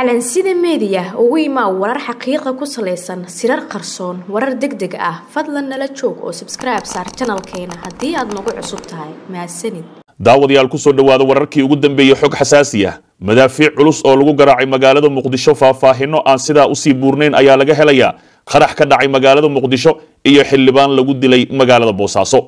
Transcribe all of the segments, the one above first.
calansida meediya ugu imaa warar xaqiiqa ku salaysan sirar qarsoon warar deg deg ah fadlan nala joog oo sabskribe saar janalkeena haddii aad nagu cusub tahay mahadsanid daawadayaal kusoo dhowaada wararkii ugu dambeeyey xog xasaasi madaafiic culus oo lagu garaacay magaalada muqdisho faahfaahino aan sidaa usii buurnayn ayaa laga helayaa qarax ka dhacay magaalada muqdisho iyo xildhibaan lagu dilay magaalada boosaaso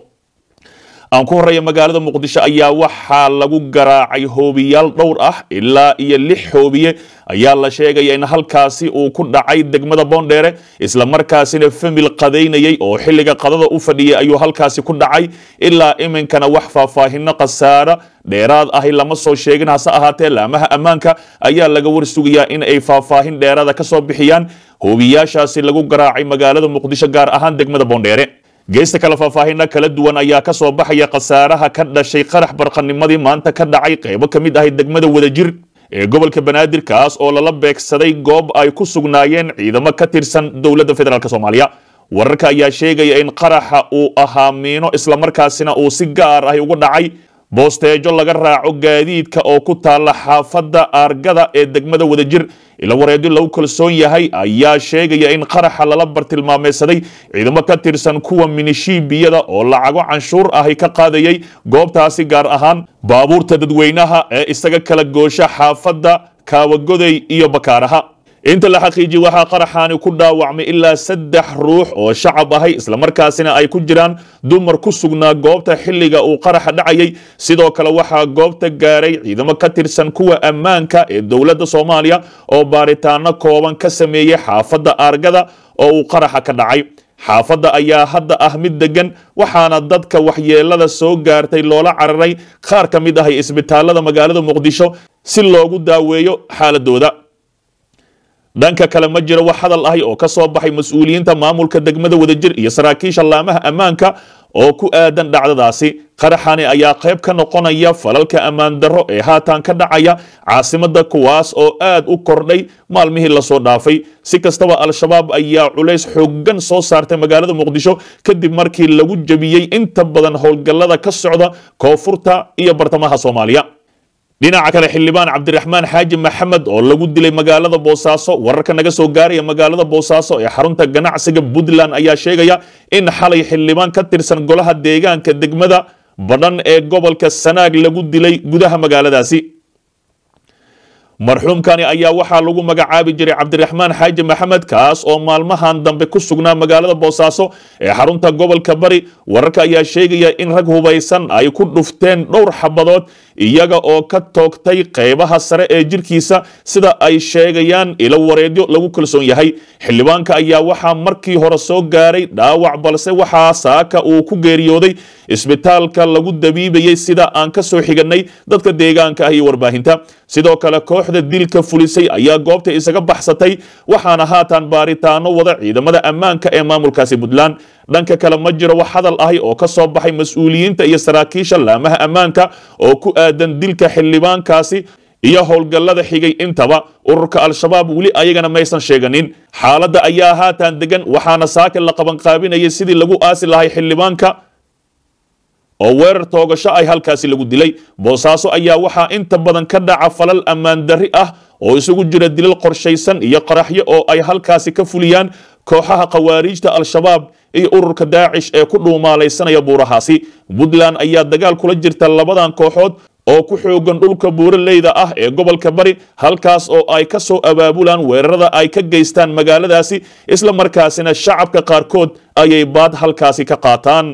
aan ku horreeya magaalada muqdisho ayaa waxaa lagu garaacay hoobiyaal dhowr ah ilaa iyo lix hoobiye ayaa la sheegaya in halkaasi uu ku dhacay degmada boondheere islamarkaasina famil qadaynayay oo xilliga qadada u fadhiyay ayuu halkaasi ku dhacay ilaa iminkana wax faahfaahino khasaara dheeraad ahi lama soo sheegin hase ahaatee laamaha ammaanka ayaa laga war sugayaa in ay faahfaahin dheeraada ka soo bixiyaan hoobiyaashaasi lagu garaacay magaalada muqdisho gaar ahaan degmada boondheere geesta kale faahfaahina kala duwan ayaa kasoo baxaya khasaaraha ka dhashay qarax barqanimadii maanta ka dhacay qaybo ka mid ahay degmada wadajir ee gobolka banaadir kaas oo lala beegsaday goob ay ku sugnaayeen ciidamo ka tirsan dowladda federaalk soomaaliya wararka ayaa sheegaya in qaraxa uu ahaa miino islamarkaasina uu si gaar ah ugu dhacay boosteejo laga raaco gaadiidka oo ku taalla xaafadda aargada ee degmada wadajir ila wareedi lagu kalsoon yahay ayaa sheegaya in qaraxa lala bartilmaameysaday ciidamo ka tirsan kuwa minishiibiyada oo lacago canshuur ahi ka qaadayay goobtaasi gaar ahaan baabuurta dadweynaha ee isaga kala goosha xaafadda kaawagoday iyo bakaaraha inta la xaqiijiye waxaa qaraxaani ku dhaawacmay ilaa saddex ruux oo shacab ahay islamarkaasina ay ku jiraan dumar ku sugnaa goobta xilliga uu qaraxa dhacayay sidoo kale waxaa goobta gaaray ciidamo ka tirsan kuwa ammaanka ee dowladda soomaaliya oo baaritaano kooban ka sameeyey xaafadda aargada oo uu qaraxa ka dhacay xaafadda ayaa hadda ah mid deggan waxaana dadka waxyeelada soo gaartay loola cararay qaar ka mid ahay isbitaalada magaalada muqdisho si loogu daaweeyo xaaladooda dhanka kale ma jiro wax hadal ahay oo ka soo baxay mas-uuliyiinta maamulka degmada wadajir iyo saraakiisha laamaha ammaanka oo ku aadan dhacdadaasi qaraxani ayaa qayb ka noqonaya falalka ammaan darro ee haatan ka dhacaya caasimadda kuwaas oo aad u kordhay maalmihii lasoo dhaafay si kastaba al-shabaab ayaa culays xooggan soo saartay magaalada muqdisho kadib markii lagu jebiyey inta badan howlgallada ka socda koonfurta iyo bartamaha soomaaliya dhinaca kale xildhibaan cabdiraxmaan xaaji maxamed oo lagu dilay magaalada boosaaso wararka naga soo gaaraya magaalada boosaaso ee xarunta ganacsiga puntland ayaa sheegaya in xalay xildhibaan ka tirsan golaha deegaanka degmada badhan ee gobolka sanaag lagu dilay gudaha magaaladaasi marxuumkani ayaa waxaa lagu magacaabi jiray cabdiraxmaan xaaji maxamed kaas oo maalmahan dambe ku sugnaa magaalada boosaaso ee xarunta gobolka bari wararka ayaa sheegaya in rag hubaysan ay ku dhufteen dhowr xabadood iyaga oo ka toogtay qaybaha sare ee jirkiisa sida ay sheegayaan ilo wareedyo lagu kalsoon yahay xildhibaanka ayaa waxaa markii hore soo gaaray dhaawac balse waxaa saaka uu ku geeriyooday isbitaalka lagu dabiibayay sida aan ka soo xiganay dadka deegaanka ah iyo warbaahinta sidoo kale kooxda dilka fulisay ayaa goobta isaga baxsatay waxaana haatan baaritaano wada ciidamada ammaanka ee maamulkaasi puntland dhanka kale ma jiro wax hadal ahi oo ka soo baxay mas-uuliyiinta iyo saraakiisha laamaha ammaanka oo ku aadan dilka xildhibaankaasi iyo howlgallada xigay intaba ururka al-shabaab weli ayagana maysan sheeganin xaaladda ayaa haatan degan waxaana saakin la qabanqaabinayay sidii lagu aasi lahay xildhibaanka oo weerar toogasho ay halkaasi lagu dilay boosaaso ayaa waxaa inta badan ka dhaca falal ammaan darri ah oo isugu jira dilal qorshaysan iyo qaraxyo oo ay halkaasi ka fuliyaan kooxaha khawaariijta al-shabaab iyo ururka daacish ee ku dhuumaalaysanaya buurahaasi puntland ayaa dagaal kula jirta labadan kooxood oo ku xoogan dhulka buuraleyda ah ee gobolka bari halkaas oo ay ka soo abaabulaan weerarada ay ka geystaan magaaladaasi isla markaasina shacabka qaarkood ayay baad halkaasi ka qaataan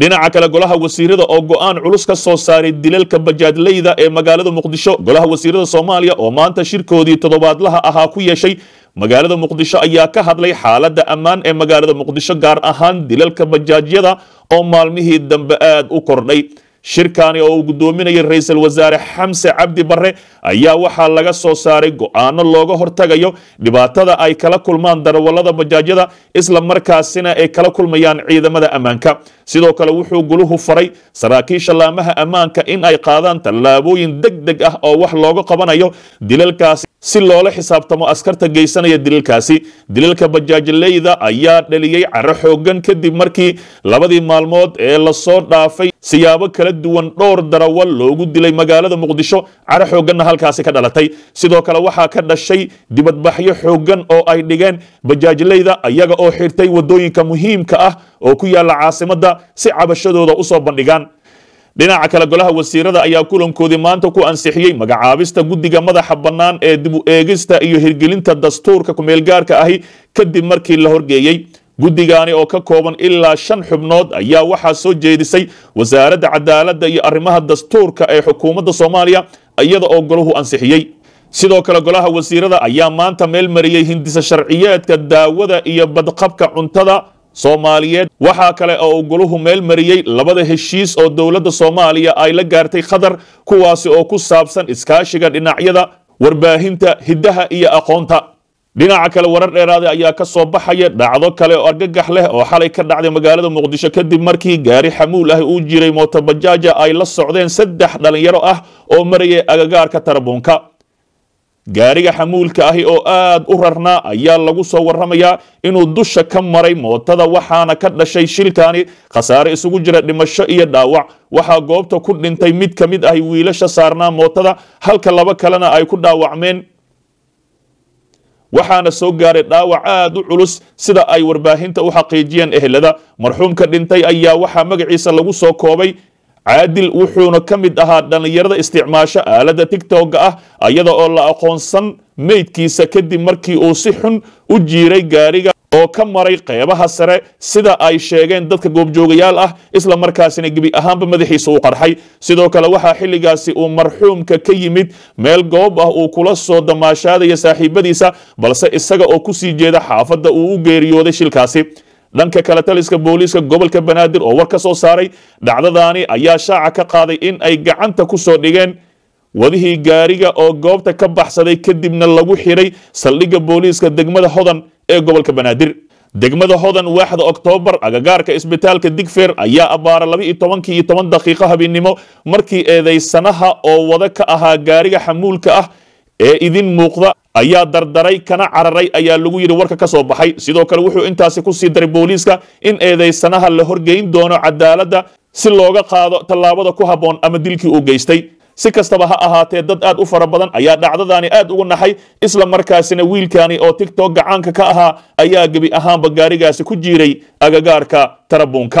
dhinaca kale golaha wasiirada oo go-aan culus ka soo saaray dilalka bajaadleyda ee magaalada muqdisho golaha wasiirada soomaaliya oo maanta shirkoodii toddobaadlaha ahaa ku yeeshay magaalada muqdisho ayaa ka hadlay xaaladda ammaan ee magaalada muqdisho gaar ahaan dilalka bajaajyada oo maalmihii dambe aad u kordhay shirkaani oo uu guddoominayay ra-iisul wasaare xamse cabdi barre ayaa waxaa laga soo saaray go-aano looga hortagayo dhibaatada ay kala kulmaan darawalada bajaajyada isla markaasina ay kala kulmayaan ciidamada ammaanka sidoo kale wuxuu guluhu faray saraakiisha laamaha ammaanka in ay qaadaan tallaabooyin deg deg ah oo wax looga qabanayo dilalkaasi si loola xisaabtamo askarta geysanaya dilalkaasi dilalka bajaajileyda ayaa dhaliyey caro xooggan kadib markii labadii maalmood ee lasoo dhaafay siyaabo kala duwan dhowr darawal loogu dilay magaalada muqdisho caro xooganna halkaasi ka dhalatay sidoo kale waxaa ka dhashay dibadbaxyo xoogan oo ay dhigeen bajaajlayda ayaga oo xirtay waddooyinka muhiimka ah oo ku yaalla caasimadda si cabashadooda usoo bandhigaan dhinaca kale golaha wasiirada ayaa kulankoodii maanta ku ansixiyey magacaabista guddiga madaxa bannaan ee dib u eegista iyo hirgelinta dastuurka kumeelgaarka ahi kadib markii la horgeeyey guddigaani oo ka kooban ilaa shan xubnood ayaa waxaa soo jeedisay wasaaradda cadaaladda iyo arrimaha dastuurka ee xukuumadda soomaaliya iyada oo golahu ansixiyey sidoo kale golaha wasiirada ayaa maanta meel mariyey hindisa sharciyeedka daawada iyo badqabka cuntada soomaaliyeed waxaa kale oo goluhu meel mariyey labada heshiis oo dowladda soomaaliya ay la gaartay qatar kuwaasi oo ku saabsan iskaashiga dhinacyada warbaahinta hiddaha iyo aqoonta dhinaca kale warar dheeraada ayaa ka soo baxaya dhacdo kale oo argagax leh oo xalay ka dhacday magaalada muqdisho kadib markii gaari xamuul ah uu jiray mootobajaja ay la socdeen saddex dhallinyaro ah oo maraya agagaarka tarabuunka gaariga xamuulka ahi oo aad u rarnaa ayaa lagu soo warramayaa inuu dusha ka maray mootada waxaana ka dhashay shilkaani khasaare isugu jira dhimasho iyo dhaawac waxaa goobta ku dhintay mid ka mid ahi wiilasha saarnaa mootada halka laba kalena ay ku dhaawacmeen waxaana soo gaaray dhaawac aad u culus sida ay warbaahinta u xaqiijiyeen ehelada marxuumka dhintay ayaa waxaa magaciisa lagu soo koobay caadil wuxuuna ka mid ahaa dhallinyarada isticmaasha aaladda tigtooga ah ayada oo la aqoonsan meydkiisa kadib markii uu si xun u jiiray gaariga oo ka maray qeybaha sare sida ay sheegeen dadka goobjoogayaal ah isla markaasina gebi ahaanba madaxiisa u qarxay sidoo kale waxaa xilligaasi uu marxuumka ka yimid meel goob ah uu kula soo damaashaadaya saaxiibadiisa balse isaga oo kusii jeeda xaafadda uu u geeriyooday shilkaasi dhanka kale taliska booliiska gobolka banaadir oo war ka soo saaray dhacdadaani ayaa shaaca ka qaaday in ay gacanta ku soo dhigeen wadihii gaariga oo goobta ka baxsaday kadibna lagu xidhay saldhigga booliiska degmada hodan ee gobolka banaadir degmada hodan waaxda oktoobar agagaarka isbitaalka digfeer ayaa abbaara laba iyo tobankii iyo toban daqiiqo habeennimo markii eedaysanaha oo wada ka ahaa gaariga xamuulka ah ee idin muuqda ayaa dardaray kana cararay ayaa lagu yidhi warka ka soo baxay sidoo kale wuxuu intaasi ku sii daray booliiska in eedaysanaha la horgeyn doono cadaaladda si looga qaado tallaabada ku habboon ama dilkii uu geystay si kastaba ha ahaatee dad aad u fara badan ayaa dhacdadaani aad ugu naxay isla markaasina wiilkaani oo tigtog gacaanka ka ahaa ayaa gebi ahaanba gaarigaasi ku jiiray agagaarka tarabuunka